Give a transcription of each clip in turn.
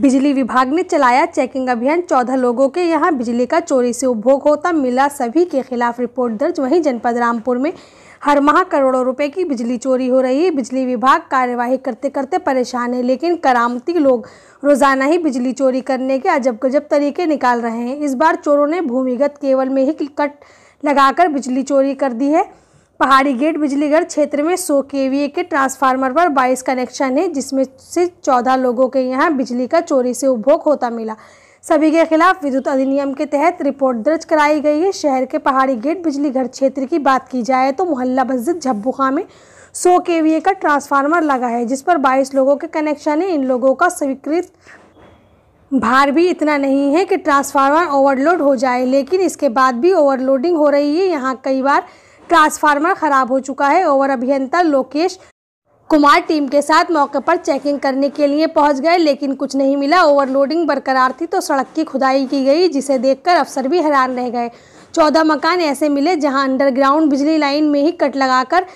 बिजली विभाग ने चलाया चेकिंग अभियान चौदह लोगों के यहां बिजली का चोरी से उपभोग होता मिला सभी के खिलाफ रिपोर्ट दर्ज वहीं जनपद रामपुर में हर माह करोड़ों रुपए की बिजली चोरी हो रही है बिजली विभाग कार्यवाही करते करते परेशान है लेकिन करामती लोग रोजाना ही बिजली चोरी करने के अजब गजब तरीके निकाल रहे हैं इस बार चोरों ने भूमिगत केवल में ही कट लगाकर बिजली चोरी कर दी है पहाड़ी गेट घर क्षेत्र में 100 केवीए के ट्रांसफार्मर पर 22 कनेक्शन है जिसमें से 14 लोगों के यहाँ बिजली का चोरी से उपभोग होता मिला सभी के खिलाफ विद्युत अधिनियम के तहत रिपोर्ट दर्ज कराई गई है शहर के पहाड़ी गेट घर क्षेत्र की बात की जाए तो मोहल्ला मस्जिद झब्बुखा में 100 केवीए का ट्रांसफार्मर लगा है जिस पर बाईस लोगों के कनेक्शन है इन लोगों का स्वीकृत भार भी इतना नहीं है कि ट्रांसफार्मर ओवरलोड हो जाए लेकिन इसके बाद भी ओवरलोडिंग हो रही है यहाँ कई बार ट्रांसफार्मर खराब हो चुका है ओवर अभियंता लोकेश कुमार टीम के साथ मौके पर चेकिंग करने के लिए पहुंच गए लेकिन कुछ नहीं मिला ओवरलोडिंग बरकरार थी तो सड़क की खुदाई की गई जिसे देखकर अफसर भी हैरान रह गए चौदह मकान ऐसे मिले जहां अंडरग्राउंड बिजली लाइन में ही कट लगाकर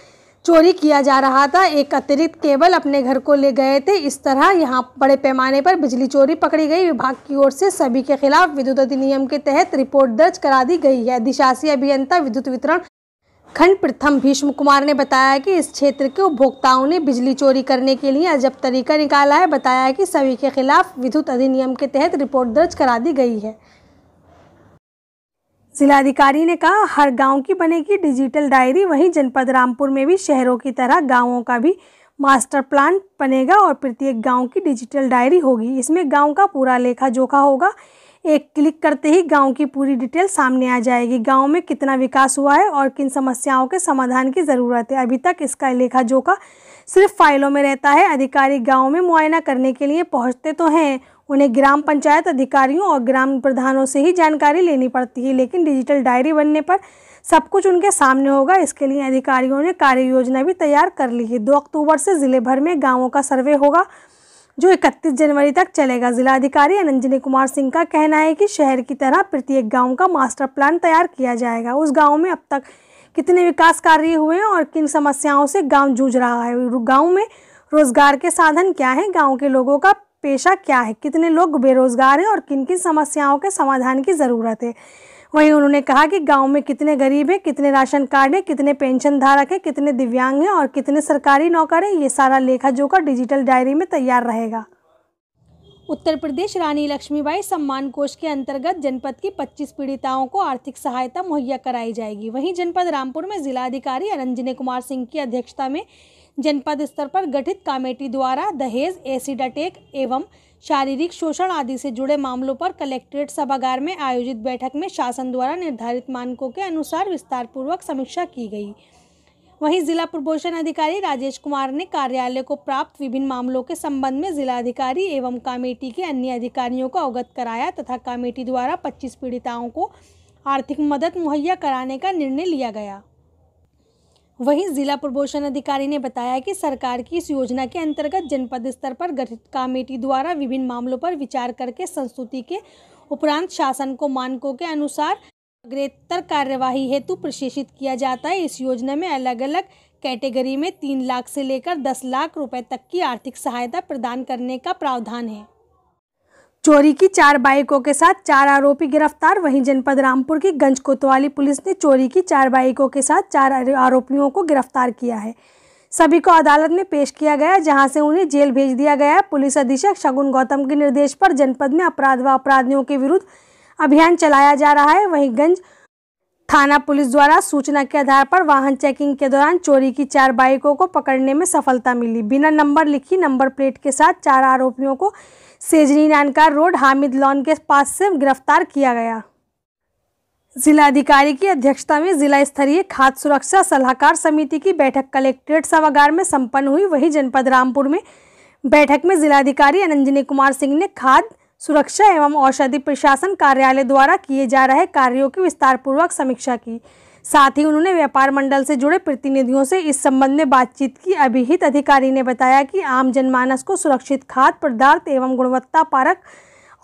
चोरी किया जा रहा था एक अतिरिक्त केबल अपने घर को ले गए थे इस तरह यहाँ बड़े पैमाने पर बिजली चोरी पकड़ी गई विभाग की ओर से सभी के खिलाफ विद्युत अधिनियम के तहत रिपोर्ट दर्ज करा दी गई है दिशासी अभियंता विद्युत वितरण खंड प्रथम भीष्म कुमार ने बताया कि इस क्षेत्र के उपभोक्ताओं ने बिजली चोरी करने के लिए अजब तरीका निकाला है बताया कि सभी के खिलाफ विद्युत अधिनियम के तहत रिपोर्ट दर्ज करा दी गई है जिलाधिकारी ने कहा हर गांव की बनेगी डिजिटल डायरी वहीं जनपद रामपुर में भी शहरों की तरह गाँवों का भी मास्टर प्लान बनेगा और प्रत्येक गाँव की डिजिटल डायरी होगी इसमें गाँव का पूरा लेखा जोखा होगा एक क्लिक करते ही गांव की पूरी डिटेल सामने आ जाएगी गांव में कितना विकास हुआ है और किन समस्याओं के समाधान की ज़रूरत है अभी तक इसका लेखा जोखा सिर्फ फाइलों में रहता है अधिकारी गांव में मुआयना करने के लिए पहुंचते तो हैं उन्हें ग्राम पंचायत अधिकारियों और ग्राम प्रधानों से ही जानकारी लेनी पड़ती है लेकिन डिजिटल डायरी बनने पर सब कुछ उनके सामने होगा इसके लिए अधिकारियों ने कार्य योजना भी तैयार कर ली है दो अक्टूबर से ज़िले भर में गाँवों का सर्वे होगा जो 31 जनवरी तक चलेगा जिलाधिकारी अनंजनी कुमार सिंह का कहना है कि शहर की तरह प्रत्येक गांव का मास्टर प्लान तैयार किया जाएगा उस गांव में अब तक कितने विकास कार्य हुए हैं और किन समस्याओं से गांव जूझ रहा है गांव में रोजगार के साधन क्या हैं गांव के लोगों का पेशा क्या है कितने लोग बेरोजगार हैं और किन किन समस्याओं के समाधान की ज़रूरत है वहीं उन्होंने कहा कि गांव में कितने गरीब हैं कितने राशन कार्ड हैं कितने पेंशन धारक हैं कितने दिव्यांग हैं और कितने सरकारी नौकर हैं ये सारा लेखा जोखा डिजिटल डायरी में तैयार रहेगा उत्तर प्रदेश रानी लक्ष्मीबाई सम्मान कोष के अंतर्गत जनपद की 25 पीड़िताओं को आर्थिक सहायता मुहैया कराई जाएगी वहीं जनपद रामपुर में जिलाधिकारी अरंजनी कुमार सिंह की अध्यक्षता में जनपद स्तर पर गठित कमेटी द्वारा दहेज एसिड अटैक एवं शारीरिक शोषण आदि से जुड़े मामलों पर कलेक्ट्रेट सभागार में आयोजित बैठक में शासन द्वारा निर्धारित मानकों के अनुसार विस्तारपूर्वक समीक्षा की गई वहीं जिला प्रबोषण अधिकारी राजेश कुमार ने कार्यालय को प्राप्त विभिन्न मामलों के संबंध में जिलाधिकारी एवं कमेटी के अन्य अधिकारियों को अवगत कराया तथा कमेटी द्वारा 25 पीड़िताओं को आर्थिक मदद मुहैया कराने का निर्णय लिया गया वहीं जिला प्रबोषण अधिकारी ने बताया कि सरकार की इस योजना के अंतर्गत जनपद स्तर पर गठित कमेटी द्वारा विभिन्न मामलों पर विचार करके संस्तुति के उपरांत शासन को मानकों के अनुसार अग्रेतर कार्यवाही हेतु प्रशिक्षित किया जाता है इस योजना में अलग अलग कैटेगरी में तीन लाख से लेकर दस लाख रुपए तक की आर्थिक सहायता प्रदान करने का प्रावधान है चोरी की चार बाइकों के साथ चार आरोपी गिरफ्तार वहीं जनपद रामपुर की गंज कोतवाली पुलिस ने चोरी की चार बाइकों के साथ चार आरोपियों को गिरफ्तार किया है सभी को अदालत में पेश किया गया जहां से उन्हें जेल भेज दिया गया पुलिस अधीक्षक शगुन गौतम के निर्देश पर जनपद में अपराध व अपराधियों के विरुद्ध अभियान चलाया जा रहा है वहीं गंज थाना पुलिस द्वारा सूचना के आधार पर वाहन चेकिंग के दौरान चोरी की चार बाइकों को पकड़ने में सफलता मिली बिना नंबर लिखी नंबर प्लेट के साथ चार आरोपियों को सेजनी नानकार रोड हामिद लॉन के पास से गिरफ्तार किया गया जिलाधिकारी की अध्यक्षता में जिला स्तरीय खाद्य सुरक्षा सलाहकार समिति की बैठक कलेक्ट्रेट सभागार में सम्पन्न हुई वही जनपद रामपुर में बैठक में जिलाधिकारी अनंजनी कुमार सिंह ने खाद्य सुरक्षा एवं औषधि प्रशासन कार्यालय द्वारा किए जा रहे कार्यों की विस्तारपूर्वक समीक्षा की साथ ही उन्होंने व्यापार मंडल से जुड़े प्रतिनिधियों से इस संबंध में बातचीत की अभिहित अधिकारी ने बताया कि आम जनमानस को सुरक्षित खाद्य पदार्थ एवं गुणवत्ता पारक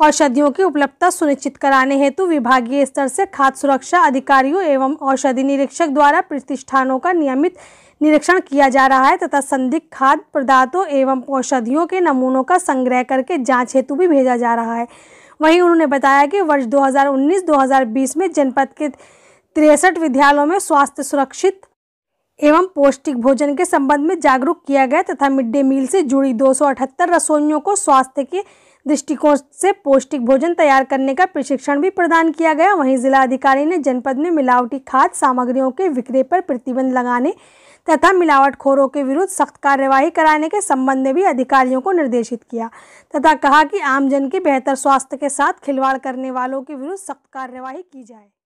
औषधियों की उपलब्धता सुनिश्चित कराने हेतु विभागीय स्तर से खाद्य सुरक्षा अधिकारियों एवं औषधि निरीक्षक द्वारा प्रतिष्ठानों का नियमित निरीक्षण किया जा रहा है तथा संदिग्ध खाद्य पदार्थों एवं औषधियों के नमूनों का संग्रह करके जांच हेतु भी भेजा जा रहा है वहीं उन्होंने बताया कि वर्ष 2019-2020 में जनपद के तिरसठ विद्यालयों में स्वास्थ्य सुरक्षित एवं पौष्टिक भोजन के संबंध में जागरूक किया गया तथा मिड डे मील से जुड़ी दो रसोइयों को स्वास्थ्य के दृष्टिकोण से पौष्टिक भोजन तैयार करने का प्रशिक्षण भी प्रदान किया गया वहीं जिलाधिकारी ने जनपद में मिलावटी खाद्य सामग्रियों के विक्रय पर प्रतिबंध लगाने तथा मिलावटखोरों के विरुद्ध सख्त कार्यवाही कराने के संबंध में भी अधिकारियों को निर्देशित किया तथा कहा कि आमजन के बेहतर स्वास्थ्य के साथ खिलवाड़ करने वालों के विरुद्ध सख्त कार्यवाही की जाए